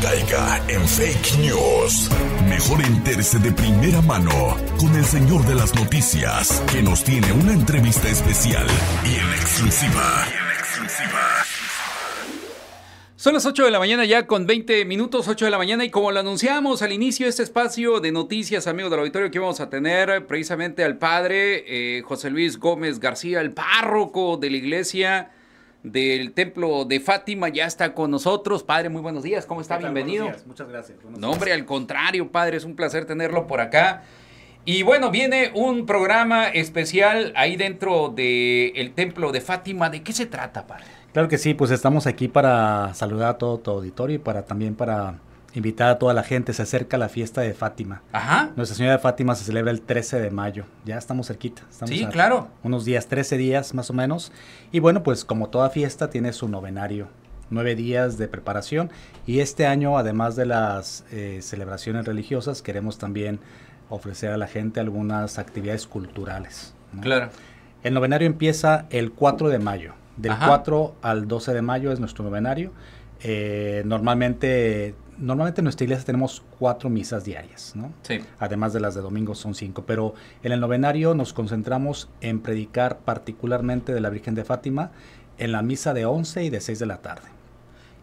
caiga en fake news. Mejor enterse de primera mano con el señor de las noticias, que nos tiene una entrevista especial y en exclusiva. Son las 8 de la mañana ya con 20 minutos, 8 de la mañana y como lo anunciamos al inicio de este espacio de noticias, amigos del auditorio, que vamos a tener precisamente al padre eh, José Luis Gómez García, el párroco de la iglesia del templo de Fátima, ya está con nosotros. Padre, muy buenos días, ¿cómo está? Bienvenido. Días, muchas gracias. hombre, al contrario, padre, es un placer tenerlo por acá. Y bueno, viene un programa especial ahí dentro del templo de Fátima. ¿De qué se trata, padre? Claro que sí, pues estamos aquí para saludar a todo tu auditorio y para también para invitar a toda la gente. Se acerca la fiesta de Fátima. Ajá. Nuestra Señora de Fátima se celebra el 13 de mayo. Ya estamos cerquita. Estamos sí, claro. Unos días, 13 días más o menos. Y bueno, pues como toda fiesta tiene su novenario. Nueve días de preparación. Y este año, además de las eh, celebraciones religiosas, queremos también ofrecer a la gente algunas actividades culturales. Claro. El novenario empieza el 4 de mayo. Del 4 al 12 de mayo es nuestro novenario. Eh, normalmente normalmente en nuestra iglesia tenemos cuatro misas diarias, ¿no? Sí. Además de las de domingo son cinco, pero en el novenario nos concentramos en predicar particularmente de la Virgen de Fátima en la misa de 11 y de 6 de la tarde.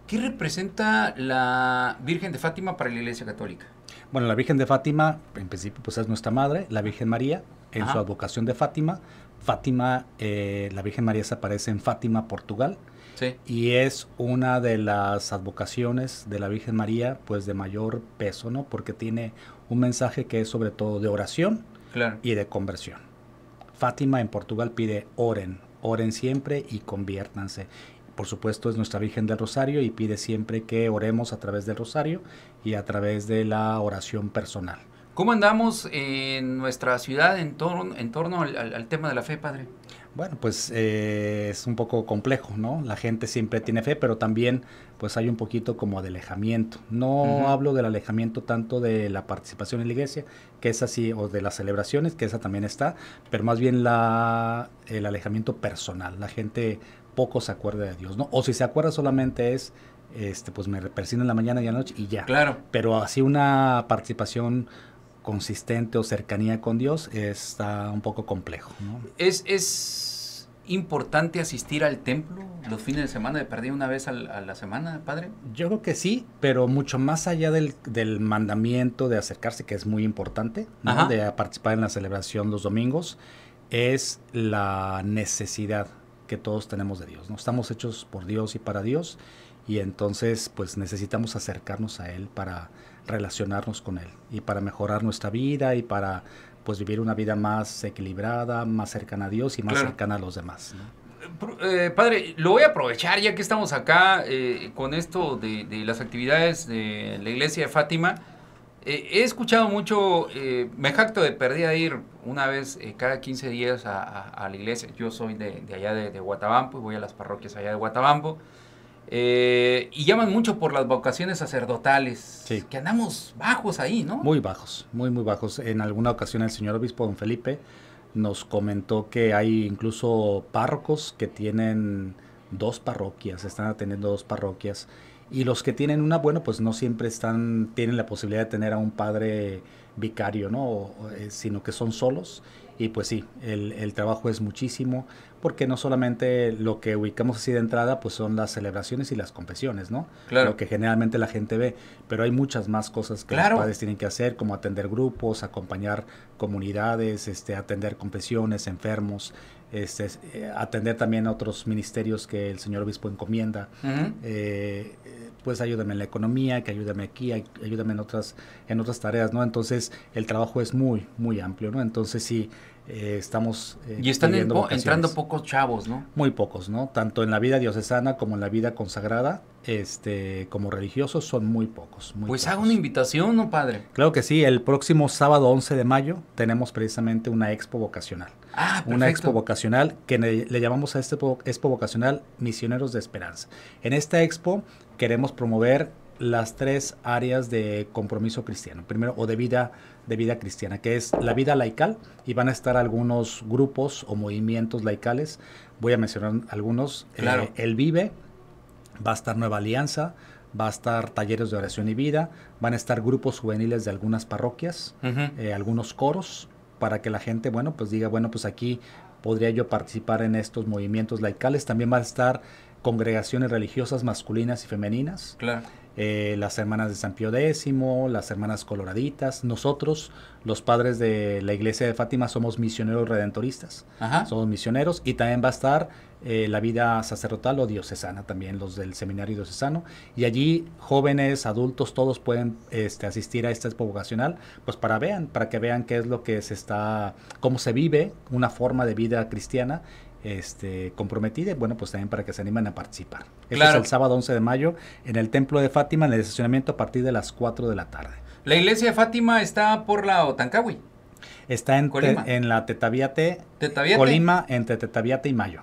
¿Qué representa la Virgen de Fátima para la Iglesia Católica? Bueno, la Virgen de Fátima, en principio, pues es nuestra madre, la Virgen María, en su advocación de Fátima. Fátima, eh, la Virgen María se aparece en Fátima, Portugal. Y es una de las advocaciones de la Virgen María, pues de mayor peso, ¿no? Porque tiene un mensaje que es sobre todo de oración y de conversión. Fátima en Portugal pide oren, oren siempre y conviértanse. Por supuesto es nuestra Virgen del Rosario y pide siempre que oremos a través del Rosario y a través de la oración personal. ¿Cómo andamos en nuestra ciudad en torno, al, tema de la fe, padre? Bueno, pues eh, es un poco complejo, ¿no? La gente siempre tiene fe, pero también pues hay un poquito como de alejamiento. No hablo del alejamiento tanto de la participación en la iglesia, que es así, o de las celebraciones, que esa también está, pero más bien la, el alejamiento personal. La gente poco se acuerda de Dios, ¿no? O si se acuerda solamente es, este, pues me persino en la mañana y en la noche y ya. Claro. Pero así una participación consistente o cercanía con Dios está un poco complejo. ¿Es, ¿Es importante asistir al templo los fines de semana, de perder una vez a la, semana, padre? Yo creo que sí, pero mucho más allá del, del mandamiento de acercarse, que es muy importante, de participar en la celebración los domingos, es la necesidad que todos tenemos de Dios. ¿no? Estamos hechos por Dios y para Dios y entonces pues necesitamos acercarnos a Él para relacionarnos con Él y para mejorar nuestra vida y para pues vivir una vida más equilibrada, más cercana a Dios y más cercana a los demás. Eh, padre, lo voy a aprovechar ya que estamos acá eh, con esto de, las actividades de la iglesia de Fátima. Eh, he escuchado mucho, me jacto de perdida a ir una vez cada 15 días a, la iglesia. Yo soy de, allá de, de Guatabampo y voy a las parroquias allá de Guatabampo. Eh, y llaman mucho por las vocaciones sacerdotales, que andamos bajos ahí, ¿no? Muy bajos, muy, muy bajos. En alguna ocasión el señor obispo don Felipe nos comentó que hay incluso párrocos que tienen dos parroquias, están atendiendo dos parroquias, y los que tienen una, bueno, pues no siempre están, tienen la posibilidad de tener a un padre vicario, ¿no? Eh, sino que son solos y pues sí, el, el, trabajo es muchísimo, porque no solamente lo que ubicamos así de entrada, pues son las celebraciones y las confesiones, ¿no? Claro. Lo que generalmente la gente ve, pero hay muchas más cosas que los padres tienen que hacer, como atender grupos, acompañar comunidades, este, atender confesiones, enfermos, este, eh, atender también a otros ministerios que el señor obispo encomienda. Eh, eh, pues ayúdame en la economía, que ayúdame aquí, ayúdame en otras, en otras tareas, ¿no? Entonces el trabajo es muy, muy amplio, ¿no? Entonces sí, estamos... y están entrando pocos chavos, ¿no? Muy pocos, ¿no? Tanto en la vida diocesana como en la vida consagrada este, como religiosos son muy pocos. pues hago una invitación, ¿no, padre? Claro que sí, el próximo sábado 11 de mayo tenemos precisamente una expo vocacional. Ah, perfecto. Una expo vocacional que le, llamamos a este expo vocacional Misioneros de Esperanza. En esta expo queremos promover las tres áreas de compromiso cristiano, primero, o de vida, de vida cristiana, que es la vida laical, y van a estar algunos grupos o movimientos laicales, voy a mencionar algunos, eh, claro. el Vive, va a estar Nueva Alianza, va a estar talleres de oración y vida, van a estar grupos juveniles de algunas parroquias, eh, algunos coros, para que la gente, bueno, pues diga, bueno, pues aquí podría yo participar en estos movimientos laicales. También van a estar congregaciones religiosas masculinas y femeninas. Claro. Eh, las hermanas de San Pío X, las hermanas coloraditas. Nosotros, los padres de la iglesia de Fátima, somos misioneros redentoristas. Somos misioneros y también va a estar eh, la vida sacerdotal o diocesana, también los del seminario diocesano. Y allí jóvenes, adultos, todos pueden este, asistir a esta vocacional, pues para, vean, para que vean qué es lo que se está, cómo se vive una forma de vida cristiana este, comprometida, bueno, pues también para que se animen a participar. Este es el sábado 11 de mayo en el Templo de Fátima, en el estacionamiento a partir de las 4 de la tarde. La iglesia de Fátima está por la Otancawi. Está en, en la Tetaviate, Colima, entre Tetaviate y Mayo.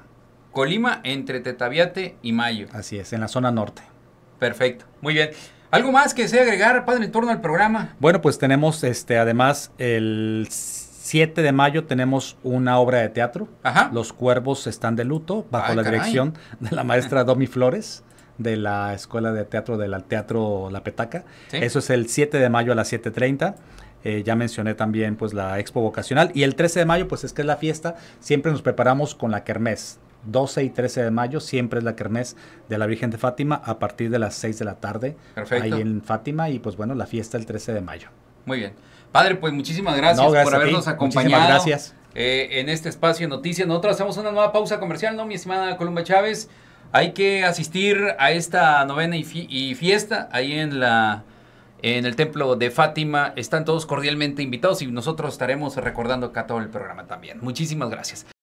Colima, entre Tetaviate y Mayo. Así es, en la zona norte. Perfecto, muy bien. ¿Algo más que se agregar, padre, en torno al programa? Bueno, pues tenemos este, además el 7 de mayo tenemos una obra de teatro. Los cuervos están de luto, bajo ah, la dirección de la maestra Domi Flores de la Escuela de Teatro del Teatro La Petaca. Eso es el 7 de mayo a las 7.30. Eh, ya mencioné también pues la expo vocacional. Y el 13 de mayo pues es que es la fiesta. Siempre nos preparamos con la kermés. 12 y 13 de mayo siempre es la kermés de la Virgen de Fátima a partir de las 6 de la tarde. Ahí en Fátima y pues bueno, la fiesta el 13 de mayo. Muy bien. Padre, pues muchísimas gracias, por habernos acompañado. Eh, en este espacio de noticias. Nosotros hacemos una nueva pausa comercial, ¿no? Mi estimada Columba Chávez. Hay que asistir a esta novena y, y fiesta ahí en la en el templo de Fátima. Están todos cordialmente invitados y nosotros estaremos recordando acá todo el programa también. Muchísimas gracias.